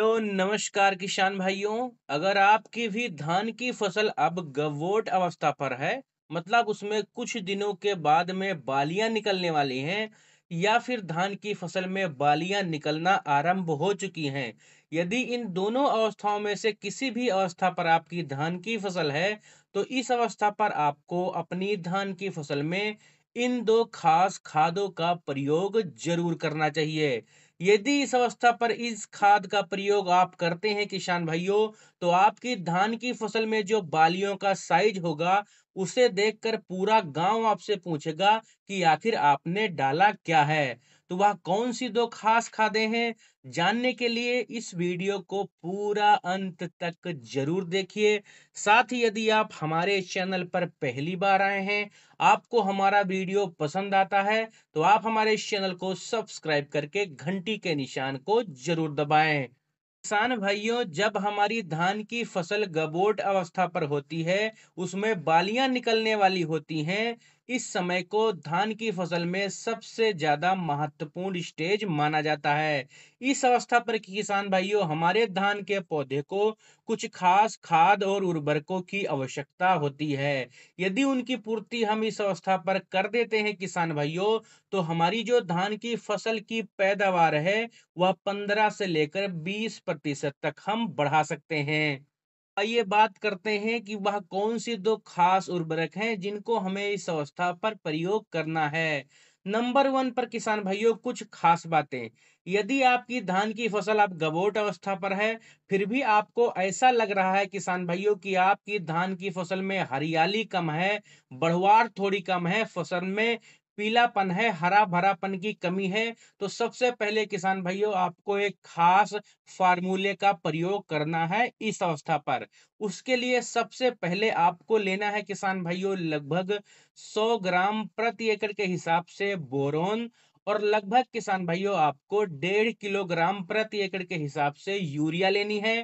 तो नमस्कार किसान भाइयों अगर आपकी भी धान की फसल अब गवोट अवस्था पर है मतलब उसमें कुछ दिनों के बाद में बालियां निकलने वाली हैं या फिर धान की फसल में बालियां निकलना आरंभ हो चुकी हैं यदि इन दोनों अवस्थाओं में से किसी भी अवस्था पर आपकी धान की फसल है तो इस अवस्था पर आपको अपनी धान की फसल में इन दो खास खादों का प्रयोग जरूर करना चाहिए यदि इस अवस्था पर इस खाद का प्रयोग आप करते हैं किसान भाइयों तो आपकी धान की फसल में जो बालियों का साइज होगा उसे देखकर पूरा गांव आपसे पूछेगा कि आखिर आपने डाला क्या है तो वह कौन सी दो खास खादे हैं जानने के लिए इस वीडियो को पूरा अंत तक जरूर देखिए साथ ही यदि आप हमारे चैनल पर पहली बार आए हैं आपको हमारा वीडियो पसंद आता है तो आप हमारे चैनल को सब्सक्राइब करके घंटी के निशान को जरूर दबाएं किसान भाइयों जब हमारी धान की फसल गबोट अवस्था पर होती है उसमें बालियां निकलने वाली होती हैं इस समय को धान की फसल में सबसे ज्यादा महत्वपूर्ण स्टेज माना जाता है इस अवस्था पर किसान भाइयों हमारे धान के पौधे को कुछ खास खाद और उर्वरकों की आवश्यकता होती है यदि उनकी पूर्ति हम इस अवस्था पर कर देते हैं किसान भाइयों तो हमारी जो धान की फसल की पैदावार है वह पंद्रह से लेकर बीस प्रतिशत तक हम बढ़ा सकते हैं आइए बात करते हैं कि वह कौन सी दो खास उर्वरक हैं जिनको हमें इस अवस्था पर प्रयोग करना है नंबर वन पर किसान भाइयों कुछ खास बातें यदि आपकी धान की फसल आप गबोट अवस्था पर है फिर भी आपको ऐसा लग रहा है किसान भाइयों कि आपकी धान की फसल में हरियाली कम है बढ़वार थोड़ी कम है फसल में पीलापन है हरा भरापन की कमी है तो सबसे पहले किसान भाइयों आपको एक खास फार्मूले का प्रयोग करना है इस अवस्था पर उसके लिए सबसे पहले आपको लेना है किसान भाइयों लगभग 100 ग्राम प्रति एकड़ के हिसाब से बोरोन और लगभग किसान भाइयों आपको डेढ़ किलोग्राम प्रति एकड़ के हिसाब से यूरिया लेनी है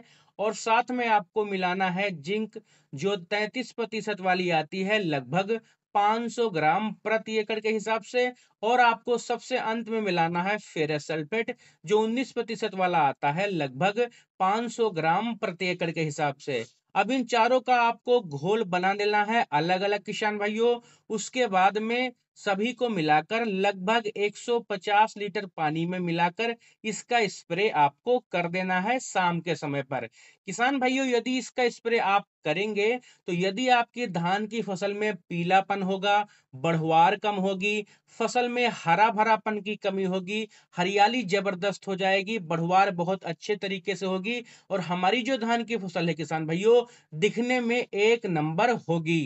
और साथ में आपको मिलाना है जिंक जो 33 प्रतिशत वाली आती है लगभग 500 ग्राम प्रति एकड़ के हिसाब से और आपको सबसे अंत में मिलाना है फेरस सल्फेट जो 19 प्रतिशत वाला आता है लगभग 500 ग्राम प्रति एकड़ के हिसाब से अब इन चारों का आपको घोल बना देना है अलग अलग किसान भाइयों उसके बाद में सभी को मिलाकर लगभग 150 लीटर पानी में मिलाकर इसका स्प्रे आपको कर देना है शाम के समय पर किसान भाइयों यदि इसका स्प्रे आप करेंगे तो यदि आपकी धान की फसल में पीलापन होगा बढ़वार कम होगी फसल में हरा भरापन की कमी होगी हरियाली जबरदस्त हो जाएगी बढ़वार बहुत अच्छे तरीके से होगी और हमारी जो धान की फसल है किसान भाइयों दिखने में एक नंबर होगी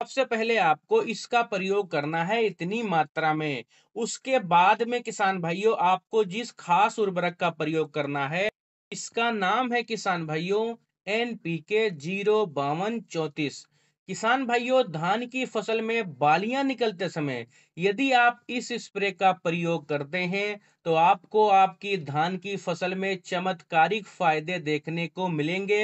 सबसे पहले आपको इसका प्रयोग करना है इतनी मात्रा में उसके बाद में किसान भाइयों आपको जिस खास उर्वरक का प्रयोग करना है इसका नाम है किसान भाइयों एन पी के जीरो बावन चौतीस किसान भाइयों धान की फसल में बालियां निकलते समय यदि आप इस स्प्रे का प्रयोग करते हैं तो आपको आपकी धान की फसल में चमत्कारिक फायदे देखने को मिलेंगे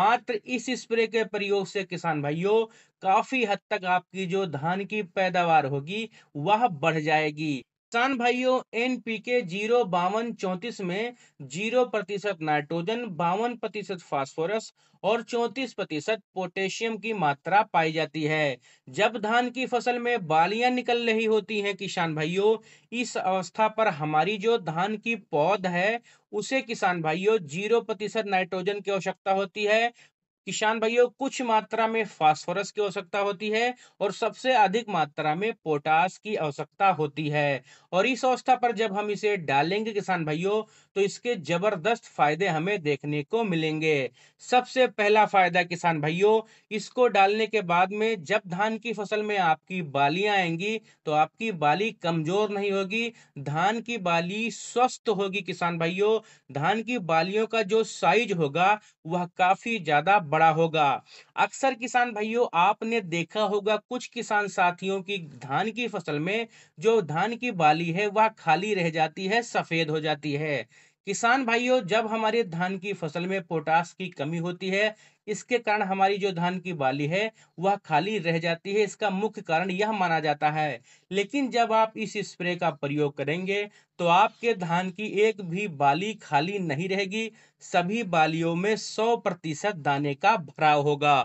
मात्र इस स्प्रे के प्रयोग से किसान भाइयों काफी हद तक आपकी जो धान की पैदावार होगी वह बढ़ जाएगी किसान भाइयों एन पी के जीरो बावन चौतीस में जीरो प्रतिशत नाइट्रोजन बावन प्रतिशत फॉस्फोरस और चौतीस प्रतिशत पोटेशियम की मात्रा पाई जाती है जब धान की फसल में बालियां निकल रही होती हैं किसान भाइयों इस अवस्था पर हमारी जो धान की पौध है उसे किसान भाइयों जीरो प्रतिशत नाइट्रोजन की आवश्यकता होती है किसान भाइयों कुछ मात्रा में फास्फोरस की आवश्यकता होती है और सबसे अधिक मात्रा में पोटास की आवश्यकता होती है और इस अवस्था पर जब हम इसे डालेंगे किसान भाइयों तो इसके जबरदस्त फायदे हमें देखने को मिलेंगे सबसे पहला फायदा किसान भाइयों इसको डालने के बाद में जब धान की फसल में आपकी बालियां आएंगी तो आपकी बाली कमजोर नहीं होगी धान की बाली स्वस्थ होगी किसान भाइयों धान की बालियों का जो साइज होगा वह काफी ज्यादा बड़ा होगा अक्सर किसान भाइयों आपने देखा होगा कुछ किसान साथियों की धान की फसल में जो धान की बाली है वह खाली रह जाती है सफेद हो जाती है किसान भाइयों जब हमारे धान की फसल में पोटास की कमी होती है इसके कारण हमारी जो धान की बाली है वह खाली रह जाती है इसका मुख्य कारण यह माना जाता है लेकिन जब आप इस स्प्रे का प्रयोग करेंगे तो आपके धान की एक भी बाली खाली नहीं रहेगी सभी बालियों में सौ प्रतिशत दाने का भराव होगा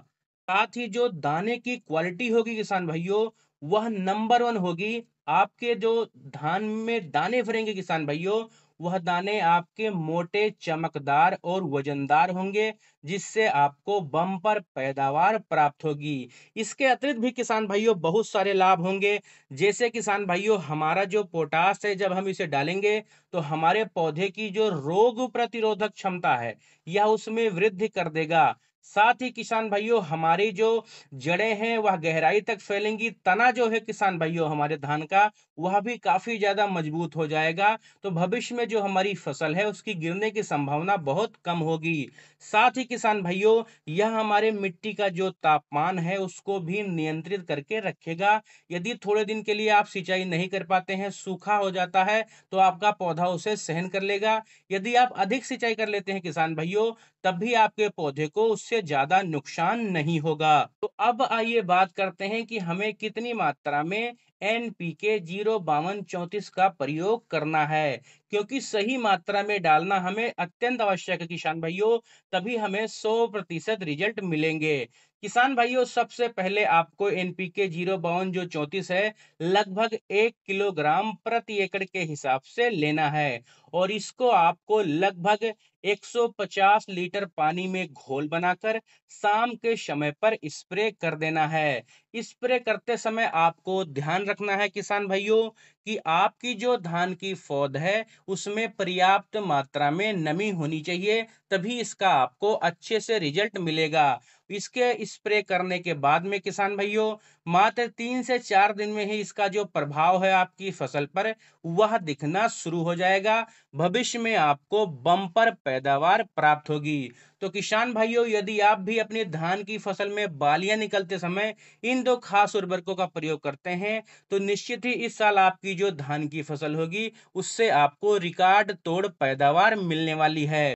साथ ही जो दाने की क्वालिटी होगी किसान भाइयों वह नंबर वन होगी आपके जो धान में दाने भरेंगे किसान भाइयों वह दाने आपके मोटे चमकदार और वजनदार होंगे जिससे आपको बम्पर पैदावार प्राप्त होगी इसके अतिरिक्त भी किसान भाइयों बहुत सारे लाभ होंगे जैसे किसान भाइयों हमारा जो पोटास है जब हम इसे डालेंगे तो हमारे पौधे की जो रोग प्रतिरोधक क्षमता है यह उसमें वृद्धि कर देगा साथ ही किसान भाइयों हमारी जो जड़ें हैं वह गहराई तक फैलेंगी तना जो है किसान भाइयों हमारे धान का वह भी काफ़ी ज़्यादा मजबूत हो जाएगा तो भविष्य में जो हमारी फसल है उसकी गिरने की संभावना बहुत कम होगी साथ ही किसान भाइयों यह हमारे मिट्टी का जो तापमान है उसको भी नियंत्रित करके रखेगा यदि थोड़े दिन के लिए आप सिंचाई नहीं कर पाते हैं सूखा हो जाता है तो आपका पौधा उसे सहन कर लेगा यदि आप अधिक सिंचाई कर लेते हैं किसान भाइयों तब भी आपके पौधे को उससे ज्यादा नुकसान नहीं होगा तो अब आइए बात करते हैं कि हमें कितनी मात्रा में एन पी के जीरो बावन चौतीस का प्रयोग करना है क्योंकि सही मात्रा में डालना हमें अत्यंत आवश्यक है किसान भाइयों तभी हमें 100 प्रतिशत रिजल्ट मिलेंगे किसान भाइयों सबसे पहले आपको एनपीके जीरो बावन जो चौंतीस है लगभग एक किलोग्राम प्रति एकड़ के हिसाब से लेना है और इसको आपको लगभग 150 लीटर पानी में घोल बनाकर शाम के समय पर स्प्रे कर देना है स्प्रे करते समय आपको ध्यान रखना है किसान भाइयों कि आपकी जो धान की फौद है उसमें पर्याप्त मात्रा में नमी होनी चाहिए तभी इसका आपको अच्छे से रिजल्ट मिलेगा इसके स्प्रे करने के बाद में किसान भाइयों मात्र तीन से चार दिन में ही इसका जो प्रभाव है आपकी फसल पर वह दिखना शुरू हो जाएगा भविष्य में आपको बम्पर पैदावार प्राप्त होगी तो किसान भाइयों यदि आप भी अपने धान की फसल में बालियां निकलते समय इन दो खास उर्वरकों का प्रयोग करते हैं तो निश्चित ही इस साल आपकी जो धान की फसल होगी उससे आपको रिकॉर्ड तोड़ पैदावार मिलने वाली है